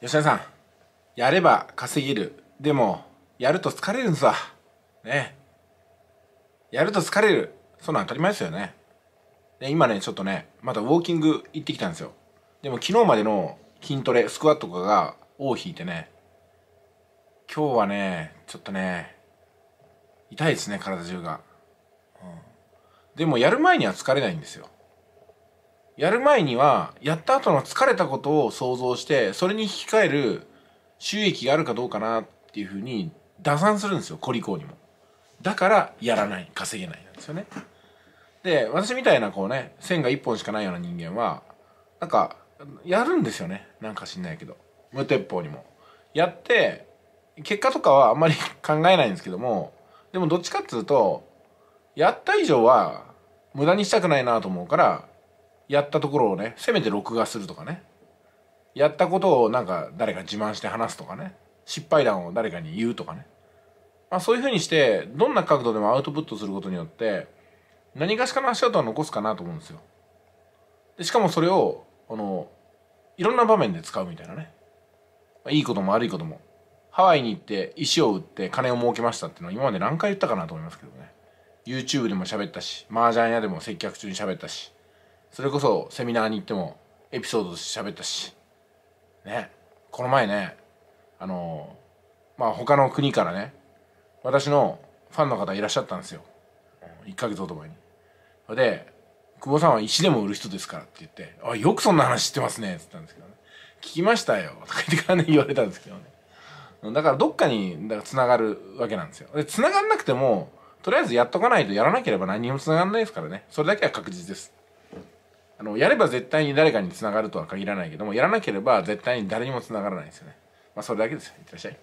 吉田さんやれば稼げるでもやると疲れるんさねやると疲れるそんなん当たり前ですよねで今ねちょっとねまたウォーキング行ってきたんですよでも昨日までの筋トレスクワットとかが尾を引いてね今日はねちょっとね痛いですね体中が、うん、でもやる前には疲れないんですよやる前にはやった後の疲れたことを想像してそれに引き換える収益があるかどうかなっていうふうに打算するんですよコリコにもだからやらない稼げないなんですよねで私みたいなこうね線が1本しかないような人間はなんかやるんですよねなんか知んないけど無鉄砲にもやって結果とかはあんまり考えないんですけどもでもどっちかっつうとやった以上は無駄にしたくないなと思うからやったところをねせめて録画するとかねやったことをなんか誰か自慢して話すとかね失敗談を誰かに言うとかね、まあ、そういうふうにしてどんな角度でもアウトプットすることによって何かしらの足跡は残すかなと思うんですよでしかもそれをあのいろんな場面で使うみたいなね、まあ、いいことも悪いこともハワイに行って石を売って金を儲けましたっていうのは今まで何回言ったかなと思いますけどね YouTube でも喋ったし麻雀屋でも接客中に喋ったしそれこそセミナーに行ってもエピソードしゃ喋ったしねこの前ねあのまあ他の国からね私のファンの方いらっしゃったんですよ1ヶ月ほど前にで久保さんは石でも売る人ですからって言って「あよくそんな話知ってますね」っつったんですけどね「聞きましたよ」とか言ってからね言われたんですけどねだからどっかにつながるわけなんですよでつながんなくてもとりあえずやっとかないとやらなければ何にもつながんないですからねそれだけは確実ですあのやれば絶対に誰かにつながるとは限らないけどもやらなければ絶対に誰にもつながらないですよねまあそれだけですいってらっしゃい